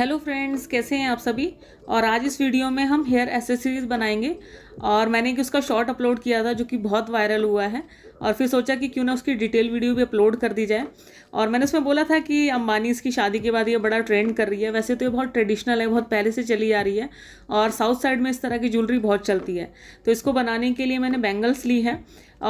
hello friends कैसे हैं आप सभी और आज इस वीडियो में हम हेयर एसेसरीज बनाएंगे और मैंने एक उसका शॉर्ट अपलोड किया था जो कि बहुत वायरल हुआ है और फिर सोचा कि क्यों ना उसकी डिटेल वीडियो भी अपलोड कर दी जाए और मैंने उसमें बोला था कि अंबानी इसकी शादी के बाद ये बड़ा ट्रेंड कर रही है वैसे तो ये बहुत ट्रेडिशनल है बहुत पहले से चली आ रही है और साउथ साइड में इस तरह की ज्वेलरी बहुत चलती है तो इसको बनाने के लिए मैंने बैंगल्स ली है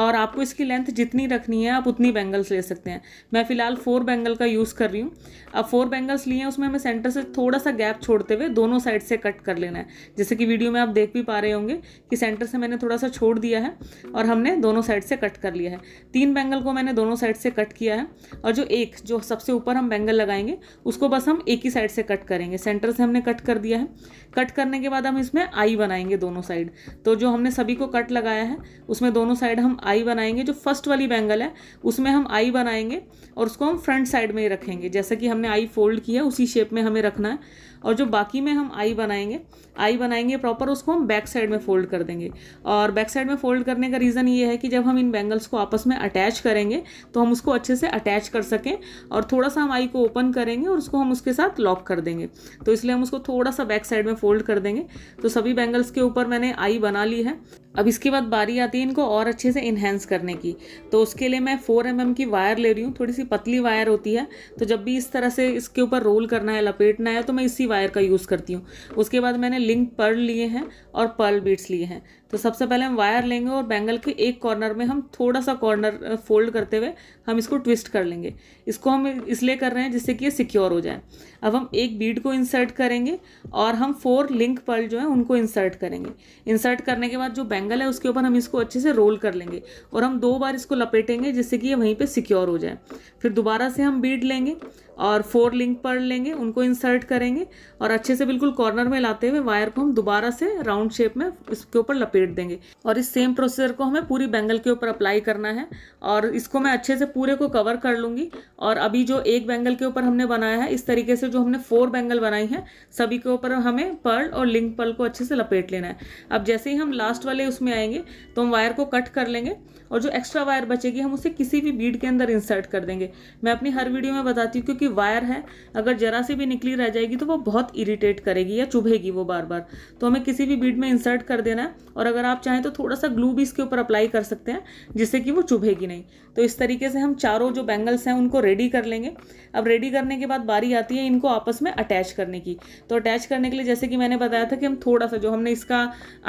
और आपको इसकी लेंथ जितनी रखनी है आप उतनी बैंगल्स ले सकते हैं मैं फ़िलहाल फोर बैंगल का यूज़ कर रही हूँ अब फोर बैंगल्स लिए हैं उसमें हमें सेंटर से थोड़ा सा गैप छोड़ते हुए दोनों साइड से कट कर लेना है जैसे कि वीडियो में आप देख भी पा रहे होंगे कि सेंटर से मैंने थोड़ा सा छोड़ दिया है और हमने दोनों साइड से कट कर लिया है तीन बैंगल को मैंने दोनों साइड से कट किया है और जो एक जो सबसे ऊपर हम बैंगल लगाएंगे उसको बस हम एक ही साइड से कट करेंगे सेंटर से हमने कट कर दिया है कट करने के बाद हम इसमें आई बनाएंगे दोनों साइड तो जो हमने सभी को कट लगाया है उसमें दोनों साइड हम आई बनाएंगे जो फर्स्ट वाली बैंगल है उसमें हम आई बनाएंगे और उसको हम फ्रंट साइड में ही रखेंगे जैसा कि हमने आई फोल्ड की है उसी शेप में हमें रखना है और जो बाकी में हम आई बनाएंगे आई बनाएंगे प्रॉपर उसको हम बैक साइड में फोल्ड कर देंगे और बैक साइड में फोल्ड करने का रीज़न ये है कि जब हम इन बैंगल्स को आपस में अटैच करेंगे तो हम उसको अच्छे से अटैच कर सकें और थोड़ा सा हम आई को ओपन करेंगे और उसको हम उसके साथ लॉक कर देंगे तो इसलिए हम उसको थोड़ा सा बैक साइड में फोल्ड कर देंगे तो सभी बैंगल्स के ऊपर मैंने आई बना ली है अब इसके बाद बारी आती है इनको और अच्छे से इन्हेंस करने की तो उसके लिए मैं फोर एम mm की वायर ले रही हूँ थोड़ी सी पतली वायर होती है तो जब भी इस तरह से इसके ऊपर रोल करना है लपेटना है तो मैं इसी वायर का यूज़ करती हूँ उसके बाद मैंने लिंक पर्ल लिए हैं और पर्ल बीट्स लिए हैं तो सबसे पहले हम वायर लेंगे और बैंगल के एक कॉर्नर में हम थोड़ा सा कॉर्नर फोल्ड करते हुए हम इसको ट्विस्ट कर लेंगे इसको हम इसलिए कर रहे हैं जिससे कि ये सिक्योर हो जाए अब हम एक बीट को इंसर्ट करेंगे और हम फोर लिंक पर्ल जो है उनको इंसर्ट करेंगे इंसर्ट करने के बाद जो बैंगल है उसके ऊपर हम इसको अच्छे से रोल कर लेंगे और हम दो बार इसको लपेटेंगे जिससे कि ये वहीं पर सिक्योर हो जाए फिर दोबारा से हम बीट लेंगे और फोर लिंक पढ़ लेंगे उनको इंसर्ट करेंगे और अच्छे से बिल्कुल कॉर्नर में लाते हुए वायर को हम दोबारा से राउंड शेप में इसके ऊपर लपेट देंगे और इस सेम प्रोसीजर को हमें पूरी बैंगल के ऊपर अप्लाई करना है और इसको मैं अच्छे से पूरे को कवर कर लूँगी और अभी जो एक बैंगल के ऊपर हमने बनाया है इस तरीके से जो हमने फोर बैंगल बनाई है सभी के ऊपर हमें पर्ल और लिंक पर्ल को अच्छे से लपेट लेना है अब जैसे ही हम लास्ट वाले उसमें आएंगे तो हम वायर को कट कर लेंगे और जो एक्स्ट्रा वायर बचेगी हम उसे किसी भी बीड के अंदर इंसर्ट कर देंगे मैं अपनी हर वीडियो में बताती हूँ क्योंकि वायर है अगर ज़रा सी भी निकली रह जाएगी तो वो बहुत इरिटेट करेगी या चुभेगी वो बार बार तो हमें किसी भी बीड में इंसर्ट कर देना है और अगर आप चाहें तो थोड़ा सा ग्लू भी इसके ऊपर अप्लाई कर सकते हैं जिससे कि वो चुभेगी नहीं तो इस तरीके से हम चारों जो बैंगल्स हैं उनको रेडी कर लेंगे अब रेडी करने के बाद बारी आती है इनको आपस में अटैच करने की तो अटैच करने के लिए जैसे कि मैंने बताया था कि हम थोड़ा सा जो हमने इसका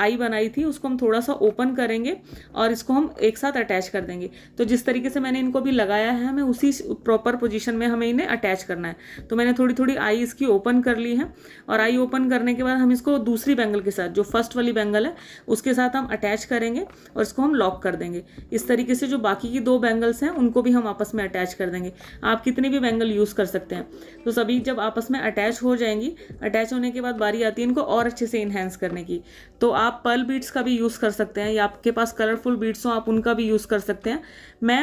आई बनाई थी उसको हम थोड़ा सा ओपन करेंगे और इसको हम एक साथ अटैच कर देंगे तो जिस तरीके से मैंने इनको भी लगाया है हमें उसी प्रॉपर पोजिशन में हमें इन्हें अटैच करना है तो मैंने थोड़ी थोड़ी आई इसकी ओपन कर ली है और आई ओपन करने के बाद हम इसको दूसरी बैंगल के साथ जो फर्स्ट वाली बैंगल है उसके साथ हम अटैच करेंगे और इसको हम लॉक कर देंगे इस तरीके से जो बाकी की दो बैंगल्स हैं उनको भी हम आपस में अटैच कर देंगे आप कितने भी बैंगल यूज़ कर सकते हैं तो सभी जब आपस में अटैच हो जाएंगी अटैच होने के बाद बारी आती है इनको और अच्छे से इन्हेंस करने की तो आप पल बीट्स का भी यूज़ कर सकते हैं या आपके पास कलरफुल बीट्स हो आप उनका भी यूज़ कर सकते हैं मैं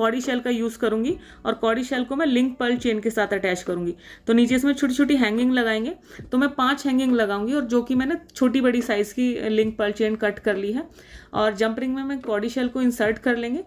कॉडी शेल का यूज़ करूँगी और कॉडी शेल को मैं लिंक पल चेन के साथ अटैच करूंगी तो नीचे इसमें छोटी छोटी हैंगिंग लगाएंगे तो मैं पांच हैंगिंग लगाऊंगी और जो कि मैंने छोटी बड़ी साइज़ की लिंक पर चेन कट कर ली है और जंप रिंग में मैं कॉडी शेल को इंसर्ट कर लेंगे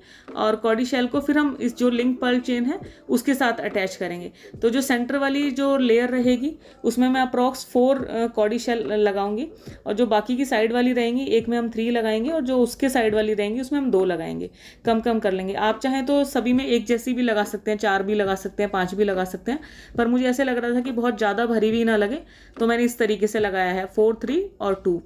और कॉडी शेल को फिर हम इस जो लिंक पर्ल चेन है उसके साथ अटैच करेंगे तो जो सेंटर वाली जो लेयर रहेगी उसमें मैं अप्रॉक्स फोर कॉडी शेल लगाऊंगी और जो बाकी की साइड वाली रहेंगी एक में हम थ्री लगाएंगे और जो उसके साइड वाली रहेंगी उसमें हम दो लगाएंगे कम कम कर लेंगे आप चाहें तो सभी में एक जैसी भी लगा सकते हैं चार भी लगा सकते हैं पाँच भी भी लगा सकते हैं पर मुझे ऐसे लग रहा था कि बहुत ज़्यादा भरी हुई ना लगे तो मैंने इस तरीके से लगाया है फोर थ्री और टू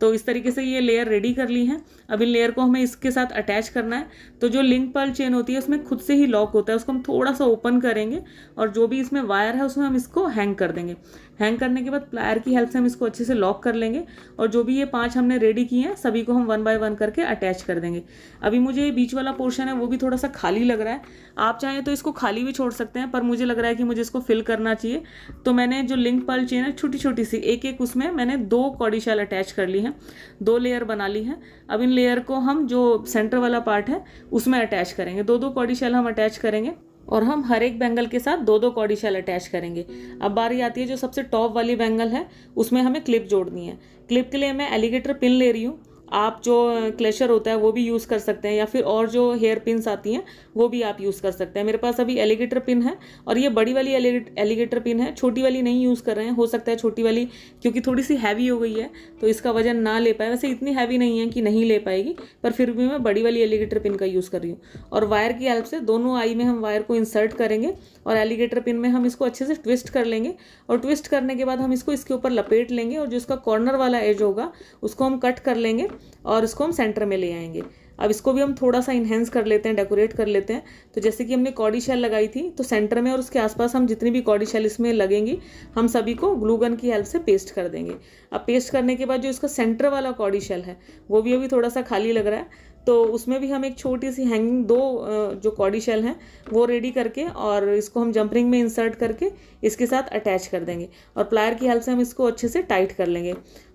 तो इस तरीके से ये लेयर रेडी कर ली है अब इन लेयर को हमें इसके साथ अटैच करना है तो जो लिंक पर चेन होती है उसमें खुद से ही लॉक होता है उसको हम थोड़ा सा ओपन करेंगे और जो भी इसमें वायर है उसमें हम इसको हैंग कर देंगे हैंग करने के बाद प्लायर की हेल्प से हम इसको अच्छे से लॉक कर लेंगे और जो भी ये पांच हमने रेडी किए हैं सभी को हम वन बाय वन करके अटैच कर देंगे अभी मुझे बीच वाला पोर्शन है वो भी थोड़ा सा खाली लग रहा है आप चाहें तो इसको खाली भी छोड़ सकते हैं पर मुझे मुझे लग रहा है कि मुझे इसको फिल करना चाहिए तो मैंने जो लिंक पर्ल चेन है छोटी छोटी सी एक एक उसमें मैंने दो कॉडी शैल अटैच कर ली है दो लेयर बना ली है अब इन लेयर को हम जो सेंटर वाला पार्ट है उसमें अटैच करेंगे दो दो कॉडी शैल हम अटैच करेंगे और हम हर एक बैंगल के साथ दो दो कॉडी शैल अटैच करेंगे अब बारी आती है जो सबसे टॉप वाली बैंगल है उसमें हमें क्लिप जोड़नी है क्लिप के लिए मैं एलिगेटर पिन ले रही हूँ आप जो क्लेशर होता है वो भी यूज़ कर सकते हैं या फिर और जो हेयर पिन्स आती हैं वो भी आप यूज़ कर सकते हैं मेरे पास अभी एलिगेटर पिन है और ये बड़ी वाली एलिगेटर पिन है छोटी वाली नहीं यूज़ कर रहे हैं हो सकता है छोटी वाली क्योंकि थोड़ी सी हैवी हो गई है तो इसका वजन ना ले पाए वैसे इतनी हैवी नहीं है कि नहीं ले पाएगी पर फिर भी मैं बड़ी वाली एलिगेटर पिन का यूज़ कर रही हूँ और वायर की हेल्प से दोनों आई में हम वायर को इंसर्ट करेंगे और एलिगेटर पिन में हम इसको अच्छे से ट्विस्ट कर लेंगे और ट्विस्ट करने के बाद हम इसको इसके ऊपर लपेट लेंगे और जो इसका कॉर्नर वाला एज होगा उसको हम कट कर लेंगे और उसको हम सेंटर में ले आएंगे अब इसको भी हम थोड़ा सा इन्हेंस कर लेते हैं डेकोरेट कर लेते हैं तो जैसे कि हमने कॉडी शेल लगाई थी तो सेंटर में और उसके आसपास हम जितनी भी कॉडी शेल इसमें लगेंगी हम सभी को ग्लूगन की हेल्प से पेस्ट कर देंगे अब पेस्ट करने के बाद जो इसका सेंटर वाला कॉडी शेल है वो भी अभी थोड़ा सा खाली लग रहा है तो उसमें भी हम एक छोटी सी हैंगिंग दो जो कॉडी शेल हैं वो रेडी करके और इसको हम जंपरिंग में इंसर्ट करके इसके साथ अटैच कर देंगे और प्लायर की हेल्प से हम इसको अच्छे से टाइट कर लेंगे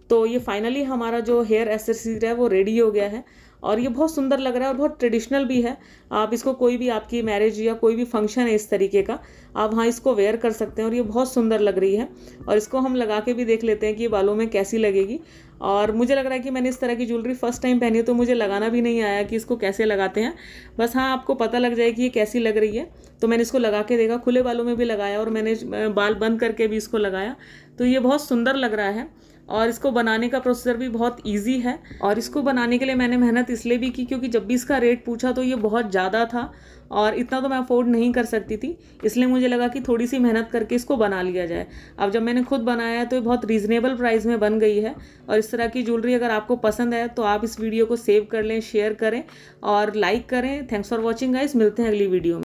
तो ये फाइनली हमारा जो हेयर एसेसरीज है वो रेडी हो गया है और ये बहुत सुंदर लग रहा है और बहुत ट्रेडिशनल भी है आप इसको कोई भी आपकी मैरिज या कोई भी फंक्शन है इस तरीके का आप हाँ इसको वेयर कर सकते हैं और ये बहुत सुंदर लग रही है और इसको हम लगा के भी देख लेते हैं कि ये बालों में कैसी लगेगी और मुझे लग रहा है कि मैंने इस तरह की ज्वेलरी फर्स्ट टाइम पहनी है तो मुझे लगाना भी नहीं आया कि इसको कैसे लगाते हैं बस हाँ आपको पता लग जाए कि ये कैसी लग रही है तो मैंने इसको लगा के देखा खुले बालों में भी लगाया और मैंने बाल बंद करके भी इसको लगाया तो ये बहुत सुंदर लग रहा है और इसको बनाने का प्रोसीजर भी बहुत इजी है और इसको बनाने के लिए मैंने मेहनत इसलिए भी की क्योंकि जब भी इसका रेट पूछा तो ये बहुत ज़्यादा था और इतना तो मैं अफोर्ड नहीं कर सकती थी इसलिए मुझे लगा कि थोड़ी सी मेहनत करके इसको बना लिया जाए अब जब मैंने खुद बनाया है तो ये बहुत रीज़नेबल प्राइस में बन गई है और इस तरह की ज्वेलरी अगर आपको पसंद है तो आप इस वीडियो को सेव कर लें शेयर करें और लाइक करें थैंक्स फॉर वॉचिंग गाइस मिलते हैं अगली वीडियो में